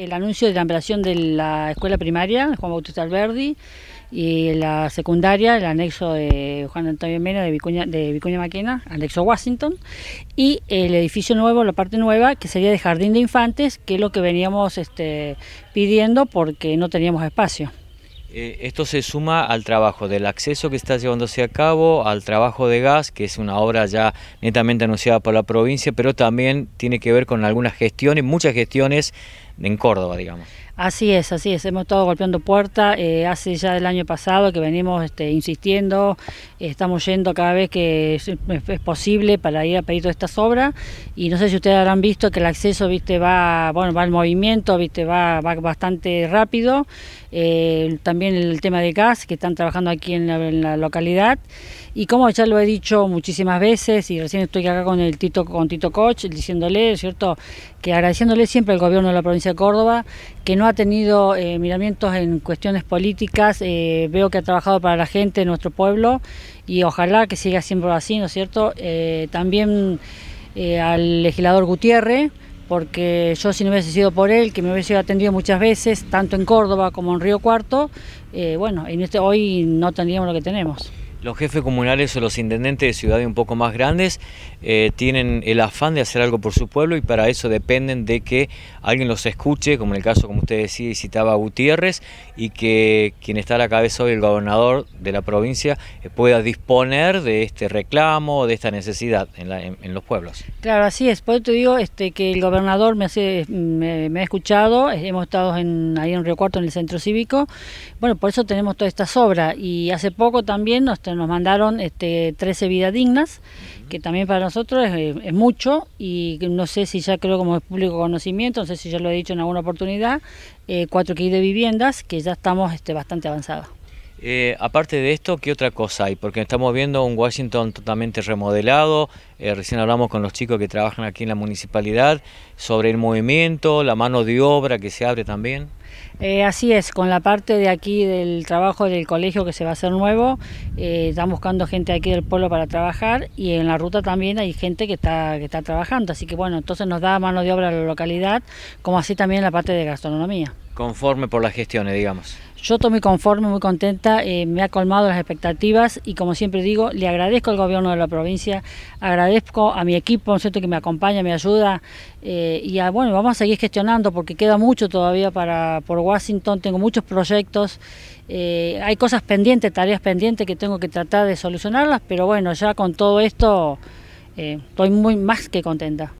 El anuncio de la ampliación de la escuela primaria, Juan Bautista Alberdi, y la secundaria, el anexo de Juan Antonio Mena de Vicuña, de Vicuña Maquena, anexo Washington, y el edificio nuevo, la parte nueva, que sería de jardín de infantes, que es lo que veníamos este, pidiendo porque no teníamos espacio. Eh, esto se suma al trabajo del acceso que está llevándose a cabo, al trabajo de gas, que es una obra ya netamente anunciada por la provincia, pero también tiene que ver con algunas gestiones, muchas gestiones en Córdoba, digamos. Así es, así es. Hemos estado golpeando puerta eh, hace ya del año pasado que venimos este, insistiendo, estamos yendo cada vez que es, posible para ir a pedir todas estas obras y no sé si ustedes habrán visto que el acceso, viste, va, bueno, va al movimiento, viste, va, bastante rápido. Eh, también el tema de gas que están trabajando aquí en la localidad y como ya lo he dicho muchísimas veces, y recién estoy acá con el Tito, con Tito Koch, diciéndole, ¿cierto?, que agradeciéndole siempre al gobierno de la provincia de Córdoba, que no ha tenido eh, miramientos en cuestiones políticas, eh, veo que ha trabajado para la gente de nuestro pueblo, y ojalá que siga siempre así, ¿no es cierto? Eh, también al legislador Gutiérrez, porque yo si no hubiese sido por él, que me hubiese atendido muchas veces, tanto en Córdoba como en Río Cuarto, bueno, en este, hoy no tendríamos lo que tenemos. Los jefes comunales o los intendentes de ciudades un poco más grandes eh, tienen el afán de hacer algo por su pueblo y para eso dependen de que alguien los escuche, como en el caso, como usted decía citaba Gutiérrez, y que quien está a la cabeza hoy, el gobernador de la provincia, eh, pueda disponer de este reclamo, de esta necesidad en, los pueblos. Claro, así es. Por eso te digo este, que el gobernador me, hace, me, ha escuchado, eh, hemos estado en, ahí en Río Cuarto, en el centro cívico. Bueno, por eso tenemos toda esta obras y hace poco también nos este, nos mandaron este, 13 vidas dignas, que también para nosotros es, eh, mucho y no sé si ya creo como es público conocimiento, no sé si ya lo he dicho en alguna oportunidad, 4 eh, cuatro kits de viviendas que ya estamos este, bastante avanzados. Eh, aparte de esto, ¿qué otra cosa hay? Porque estamos viendo un Washington totalmente remodelado, recién hablamos con los chicos que trabajan aquí en la municipalidad sobre el movimiento, la mano de obra que se abre también. Eh, así es, con la parte de aquí del trabajo del colegio que se va a hacer nuevo, eh, están buscando gente aquí del pueblo para trabajar y en la ruta también hay gente que está, que está trabajando, así que bueno, entonces nos da mano de obra a la localidad, como así también la parte de gastronomía. Conforme por las gestiones, digamos. Yo estoy muy conforme, muy contenta, eh, me ha colmado las expectativas y como siempre digo, le agradezco al gobierno de la provincia, agradezco a mi equipo, ¿no que me acompaña, me ayuda eh, y bueno, vamos a seguir gestionando porque queda mucho todavía para por Washington, tengo muchos proyectos, eh, hay cosas pendientes, tareas pendientes que tengo que tratar de solucionarlas, pero bueno, ya con todo esto estoy muy más que contenta.